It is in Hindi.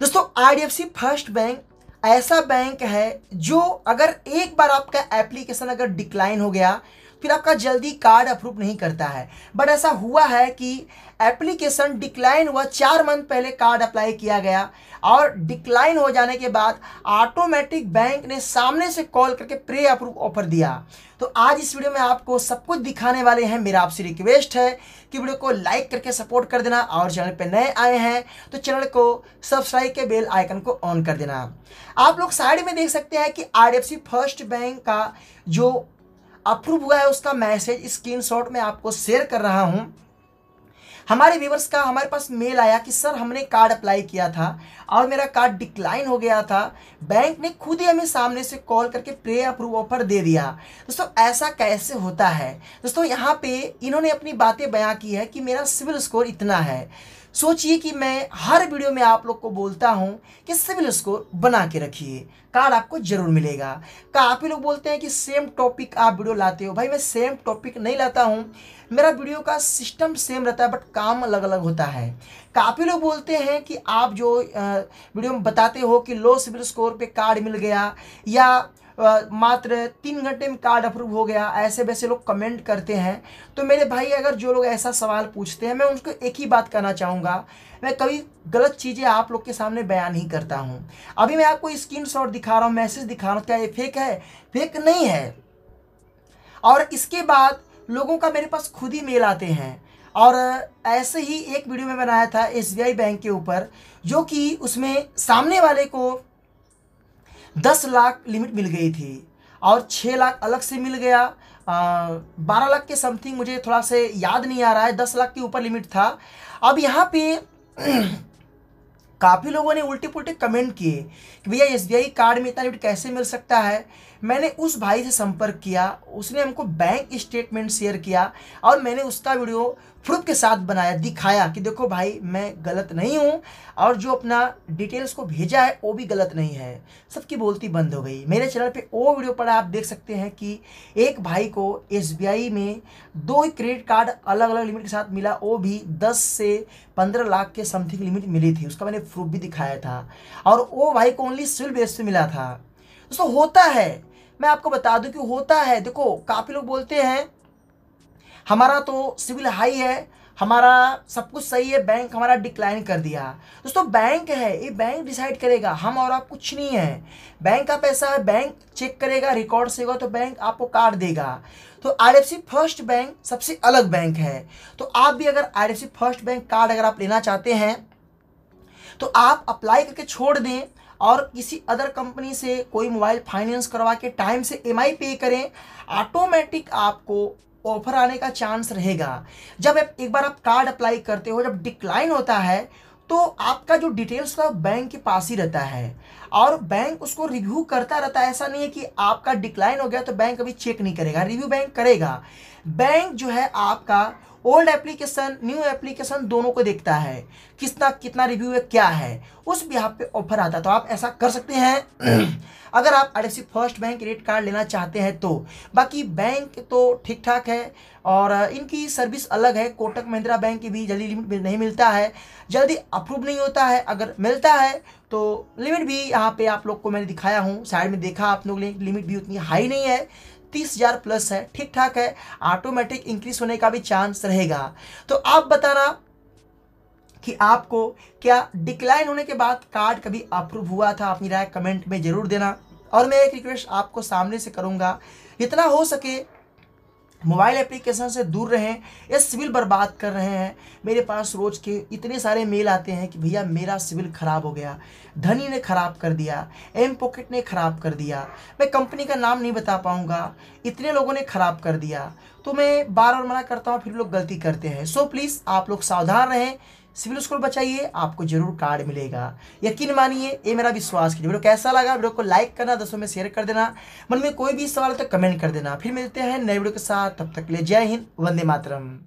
दोस्तों आईडीएफसी फर्स्ट बैंक ऐसा बैंक है जो अगर एक बार आपका एप्लीकेशन अगर डिक्लाइन हो गया फिर आपका जल्दी कार्ड अप्रूव नहीं करता है बट ऐसा हुआ है कि एप्लीकेशन डिक्लाइन हुआ चार मंथ पहले कार्ड अप्लाई किया गया और डिक्लाइन हो जाने के बाद ऑटोमेटिक बैंक ने सामने से कॉल करके प्रे अप्रूव ऑफर दिया तो आज इस वीडियो में आपको सब कुछ दिखाने वाले हैं मेरा आपसे रिक्वेस्ट है कि वीडियो को लाइक करके सपोर्ट कर देना और चैनल पर नए आए हैं तो चैनल को सब्सक्राइब के बेल आइकन को ऑन कर देना आप लोग साइड में देख सकते हैं कि आर फर्स्ट बैंक का जो अप्रूव हुआ है उसका मैसेज स्क्रीनशॉट में आपको शेयर कर रहा हूं हमारे व्यूवर्स का हमारे पास मेल आया कि सर हमने कार्ड अप्लाई किया था और मेरा कार्ड डिक्लाइन हो गया था बैंक ने खुद ही हमें सामने से कॉल करके प्रे अप्रूव ऑफर दे दिया दोस्तों ऐसा कैसे होता है दोस्तों यहाँ पे इन्होंने अपनी बातें बयां की है कि मेरा सिविल स्कोर इतना है सोचिए कि मैं हर वीडियो में आप लोग को बोलता हूँ कि सिविल स्कोर बना के रखिए कार्ड आपको जरूर मिलेगा काफ़ी लोग बोलते हैं कि सेम टॉपिक आप वीडियो लाते हो भाई मैं सेम टॉपिक नहीं लाता हूँ मेरा वीडियो का सिस्टम सेम रहता है बट काम अलग अलग होता है काफ़ी लोग बोलते हैं कि आप जो वीडियो में बताते हो कि लो सिविल स्कोर पर कार्ड मिल गया या मात्र तीन घंटे में कार्ड अप्रूव हो गया ऐसे वैसे लोग कमेंट करते हैं तो मेरे भाई अगर जो लोग ऐसा सवाल पूछते हैं मैं उनको एक ही बात कहना चाहूँगा मैं कभी गलत चीज़ें आप लोग के सामने बयान नहीं करता हूँ अभी मैं आपको स्क्रीन शॉट दिखा रहा हूँ मैसेज दिखा रहा हूँ क्या ये फेक है फेक नहीं है और इसके बाद लोगों का मेरे पास खुद ही मेल आते हैं और ऐसे ही एक वीडियो में बनाया था एस बैंक के ऊपर जो कि उसमें सामने वाले को दस लाख लिमिट मिल गई थी और छः लाख अलग से मिल गया बारह लाख के समथिंग मुझे थोड़ा से याद नहीं आ रहा है दस लाख के ऊपर लिमिट था अब यहाँ पे काफ़ी लोगों ने उल्टे पुल्टे कमेंट किए कि भैया एस कार्ड में इतना लिमिट कैसे मिल सकता है मैंने उस भाई से संपर्क किया उसने हमको बैंक स्टेटमेंट शेयर किया और मैंने उसका वीडियो प्रूफ के साथ बनाया दिखाया कि देखो भाई मैं गलत नहीं हूँ और जो अपना डिटेल्स को भेजा है वो भी गलत नहीं है सबकी बोलती बंद हो गई मेरे चैनल पे वो वीडियो पड़ा आप देख सकते हैं कि एक भाई को एस में दो ही क्रेडिट कार्ड अलग अलग लिमिट के साथ मिला वो भी दस से पंद्रह लाख के समथिंग लिमिट मिली थी उसका मैंने प्रूफ भी दिखाया था और वो भाई को ओनली सिविल बेस पर मिला था दोस्तों होता है मैं आपको बता दूं कि होता है देखो काफ़ी लोग बोलते हैं हमारा तो सिविल हाई है हमारा सब कुछ सही है बैंक हमारा डिक्लाइन कर दिया दोस्तों बैंक है ये बैंक डिसाइड करेगा हम और आप कुछ नहीं है बैंक का पैसा है बैंक चेक करेगा रिकॉर्ड से होगा तो बैंक आपको कार्ड देगा तो आर फर्स्ट बैंक सबसे अलग बैंक है तो आप भी अगर आर फर्स्ट बैंक कार्ड अगर आप लेना चाहते हैं तो आप अप्लाई करके छोड़ दें और किसी अदर कंपनी से कोई मोबाइल फाइनेंस करवा के टाइम से एम पे करें ऑटोमेटिक आपको ऑफर आने का चांस रहेगा जब एक बार आप कार्ड अप्लाई करते हो जब डिक्लाइन होता है तो आपका जो डिटेल्स था बैंक के पास ही रहता है और बैंक उसको रिव्यू करता रहता है ऐसा नहीं है कि आपका डिक्लाइन हो गया तो बैंक अभी चेक नहीं करेगा रिव्यू बैंक करेगा बैंक जो है आपका ओल्ड एप्लीकेशन न्यू एप्लीकेशन दोनों को देखता है कितना कितना रिव्यू है क्या है उस भी आप पे ऑफर आता है तो आप ऐसा कर सकते हैं अगर आप R first bank credit card लेना चाहते हैं तो बाकी बैंक तो ठीक ठाक है और इनकी सर्विस अलग है कोटक महिंद्रा बैंक की भी जल्दी लिमिट नहीं मिलता है जल्दी अप्रूव नहीं होता है अगर मिलता है तो लिमिट भी यहाँ पे आप लोग को मैंने दिखाया हूँ साइड में देखा आप लोग लिमिट भी उतनी हाई नहीं है तीस हज़ार प्लस है ठीक ठाक है ऑटोमेटिक इंक्रीज होने का भी चांस रहेगा तो आप बताना कि आपको क्या डिक्लाइन होने के बाद कार्ड कभी अप्रूव हुआ था अपनी राय कमेंट में ज़रूर देना और मैं एक रिक्वेस्ट आपको सामने से करूंगा जितना हो सके मोबाइल एप्लीकेशन से दूर रहें ये सिविल बर्बाद कर रहे हैं मेरे पास रोज़ के इतने सारे मेल आते हैं कि भैया मेरा सिविल ख़राब हो गया धनी ने ख़राब कर दिया एम पॉकेट ने ख़राब कर दिया मैं कंपनी का नाम नहीं बता पाऊँगा इतने लोगों ने ख़राब कर दिया तो मैं बार बार मना करता हूँ फिर लोग गलती करते हैं सो प्लीज़ आप लोग सावधान रहें सिविल स्कोर बचाइए आपको जरूर कार्ड मिलेगा यकीन मानिए ये मेरा विश्वास कीजिए वीडियो कैसा लगा वीडियो को लाइक करना दोस्तों में शेयर कर देना मन में कोई भी सवाल तो कमेंट कर देना फिर मिलते हैं नए वीडियो के साथ तब तक ले जय हिंद वंदे मातरम